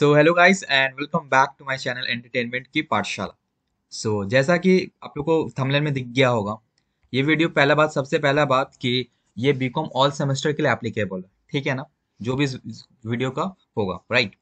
so hello guys and welcome back to my channel entertainment की पाठशाला सो so, जैसा कि आप लोग को थंबनेल में दिख गया होगा ये वीडियो पहला बात सबसे पहला बात कि ये बीकॉम ऑल सेमेस्टर के लिए एप्लीकेबल है ठीक है ना जो भी इस वीडियो का होगा राइट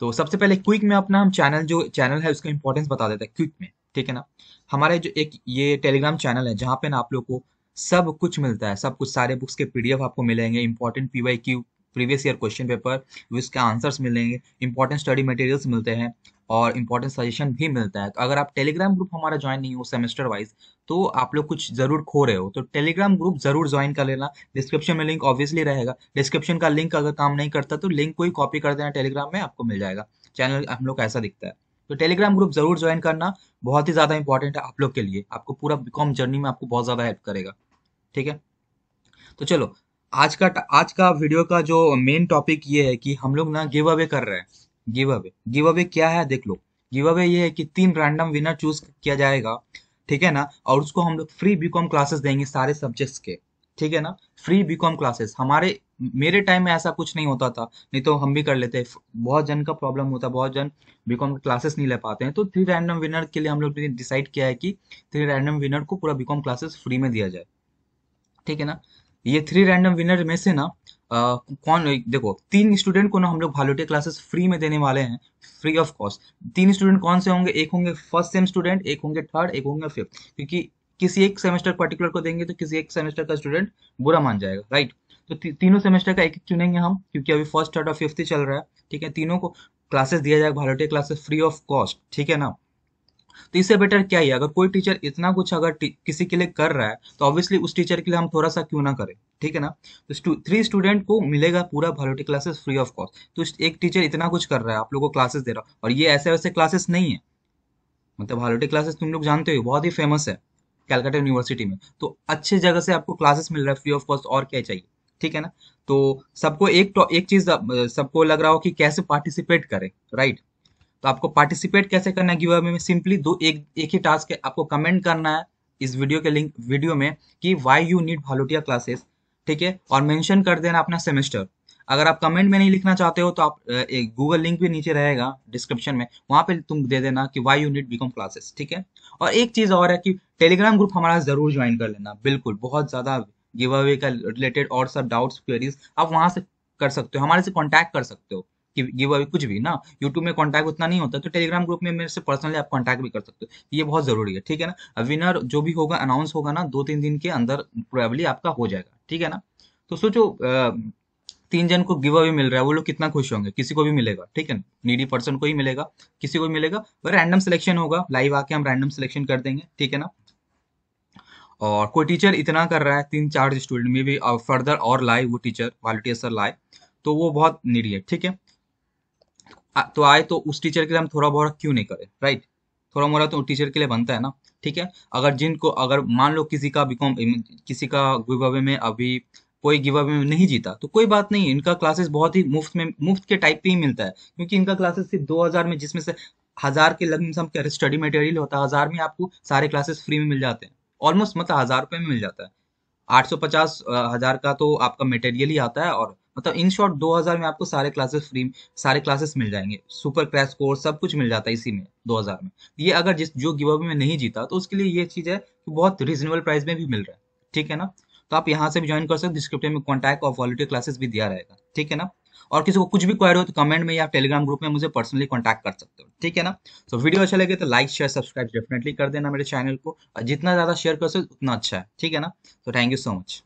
तो सबसे पहले क्विक में अपना हम चैनल जो चैनल है उसका इंपॉर्टेंस बता देते हैं क्विक में ठीक है ना हमारे जो एक ये टेलीग्राम चैनल है जहाँ पे ना आप लोग को सब कुछ मिलता है सब कुछ सारे बुक्स के पीडीएफ आपको मिलेंगे important PYQ previous year question paper उसके आंसर्स मिलेंगे इंपॉर्टेंट स्टडी मटेरियल्स मिलते हैं और इंपॉर्टेंट सजेशन भी मिलता है तो अगर आप टेलीग्राम ग्रुप हमारा ज्वाइन नहीं हो सेमेस्टर वाइज तो आप लोग कुछ जरूर खो रहे हो तो टेलीग्राम ग्रुप जरूर ज्वाइन कर लेना डिस्क्रिप्शन में लिंक ऑब्वियसली रहेगा डिस्क्रिप्शन का लिंक अगर काम नहीं करता तो लिंक को ही कॉपी कर देना टेलीग्राम में आपको मिल जाएगा चैनल हम लोग ऐसा दिखता है तो टेलीग्राम ग्रुप जरूर ज्वाइन करना बहुत ही ज़्यादा इंपॉर्टेंट है आप लोग के लिए आपको पूरा बीकॉम जर्नी में आपको बहुत ज़्यादा हेल्प करेगा ठीक है तो चलो आज का आज का वीडियो का जो मेन टॉपिक ये है कि हम लोग ना गिव अवे कर रहे हैं गिव अवे गिव अवे क्या है देख लो गिव अवे ये है कि तीन रैंडम विनर चूज किया जाएगा ठीक है ना और उसको हम लोग फ्री बीकॉम क्लासेस देंगे सारे सब्जेक्ट्स के ठीक है ना फ्री बीकॉम क्लासेस हमारे मेरे टाइम में ऐसा कुछ नहीं होता था नहीं तो हम भी कर लेते बहुत जन का प्रॉब्लम होता है बहुत जन बीकॉम क्लासेस नहीं ले पाते हैं तो थ्री रैंडम विनर के लिए हम लोग ने डिसाइड किया है कि थ्री रैंडम विनर को पूरा बीकॉम क्लासेस फ्री में दिया जाए ठीक है ना ये थ्री रैंडम विनर में से ना आ, कौन देखो तीन स्टूडेंट को ना हम लोग भालोटे क्लासेस फ्री में देने वाले हैं फ्री ऑफ कॉस्ट तीन स्टूडेंट कौन से होंगे एक होंगे फर्स्ट सेम स्टूडेंट एक होंगे थर्ड एक होंगे फिफ्थ क्योंकि किसी एक सेमेस्टर पर्टिकुलर को देंगे तो किसी एक सेमेस्टर का स्टूडेंट बुरा मान जाएगा राइट तो ती, तीनों सेमेस्टर का एक एक चुनेंगे हम क्योंकि अभी फर्स्ट थर्ड और फिफ्थ ही चल रहा है ठीक है तीनों को क्लासेस दिया जाएगा भालोटे क्लासेस फ्री ऑफ कॉस्ट ठीक है ना तो इससे बेटर क्या है अगर कोई टीचर इतना कुछ अगर किसी के लिए कर रहा है तो ऑब्वियसली उस टीचर के लिए हम थोड़ा सा क्यों ना करें ठीक है ना तो थ्री स्टूडेंट को मिलेगा पूरा biology classes free of cost तो एक टीचर इतना कुछ कर रहा है आप लोग को क्लासेस दे रहा है और ये ऐसे वैसे क्लासेस नहीं है मतलब बायोलॉजी क्लासेस तुम लोग जानते हो बहुत ही फेमस है कैलकाटा यूनिवर्सिटी में तो अच्छे जगह से आपको क्लासेस मिल रहा है फ्री ऑफ कॉस्ट और क्या चाहिए ठीक है ना तो सबको एक एक चीज सबको लग रहा हो कि कैसे पार्टिसिपेट करें राइट तो आपको पार्टिसिपेट कैसे करना है गिव में सिंपली दो एक एक ही टास्क है आपको कमेंट करना है इस वीडियो के लिंक वीडियो में कि वाई यू नीड वॉलोटिया क्लासेस ठीक है और मेंशन कर देना अपना सेमेस्टर अगर आप कमेंट में नहीं लिखना चाहते हो तो आप एक गूगल लिंक भी नीचे रहेगा डिस्क्रिप्शन में वहां पे तुम दे देना कि why you need BCom classes ठीक है और एक चीज और है कि टेलीग्राम ग्रुप हमारा जरूर ज्वाइन कर लेना बिल्कुल बहुत ज्यादा गिव अवे का रिलेटेड और सब डाउट्स क्वेरीज आप वहां से कर सकते हो हमारे से कॉन्टैक्ट कर सकते हो गिव अवे कुछ भी ना यूट्यूब में कॉन्टैक्ट उतना नहीं होता तो टेलीग्राम ग्रुप में मेरे से पर्सनली आप कॉन्टैक्ट भी कर सकते हो तो ये बहुत जरूरी है ठीक है ना विनर जो भी होगा अनाउंस होगा ना दो तीन दिन के अंदर प्रोबेबली आपका हो जाएगा ठीक है ना तो सोचो तीन जन को गिव अवे मिल रहा है वो लोग कितना खुश होंगे किसी को भी मिलेगा ठीक है नीडी पर्सन को ही मिलेगा किसी को भी मिलेगा रैंडम सिलेक्शन होगा लाइव आके हम रैंडम सिलेक्शन कर देंगे ठीक है ना और कोई टीचर इतना कर रहा है तीन चार स्टूडेंट में भी फर्दर और लाए वो टीचर वॉलिटियर सर लाए तो वो बहुत नीडी है ठीक है तो आए तो उस टीचर के लिए हम थोड़ा बहुत क्यों नहीं करें राइट थोड़ा मोड़ा तो टीचर के लिए बनता है ना ठीक है अगर जिनको अगर मान लो किसी का बीकॉम किसी का गिव में अभी कोई गिव अवे में नहीं जीता तो कोई बात नहीं इनका क्लासेस बहुत ही मुफ्त में मुफ्त के टाइप पे ही मिलता है क्योंकि इनका क्लासेस सिर्फ हजार में जिसमें से हजार के लगभग सब क्या स्टडी मटेरियल होता है हजार में आपको सारे क्लासेस फ्री में मिल जाते हैं ऑलमोस्ट मतलब हजार रुपये में मिल जाता है आठ सौ पचास हजार का तो आपका मटेरियल ही आता है और मतलब इन शॉर्ट 2000 में आपको सारे क्लासेस फ्री सारे क्लासेस मिल जाएंगे सुपर क्रैश कोर्स सब कुछ मिल जाता है इसी में 2000 में ये अगर जिस जो गिव अवे में नहीं जीता तो उसके लिए ये चीज़ है कि बहुत रीजनेबल प्राइस में भी मिल रहा है ठीक है ना तो आप यहाँ से भी ज्वाइन कर सकते हो डिस्क्रिप्शन में कॉन्टैक्ट और वॉलिटी क्लासेस भी दिया रहेगा ठीक है ना और किसी को कुछ भी क्वारी हो तो कमेंट में या टेलीग्राम ग्रुप में मुझे पर्सनली कॉन्टैक्ट कर सकते हो ठीक है ना तो वीडियो अच्छा लगे तो लाइक शेयर सब्सक्राइब डेफिनेटली कर देना मेरे चैनल को और जितना ज़्यादा शेयर कर सकते उतना अच्छा है ठीक है ना तो थैंक यू सो मच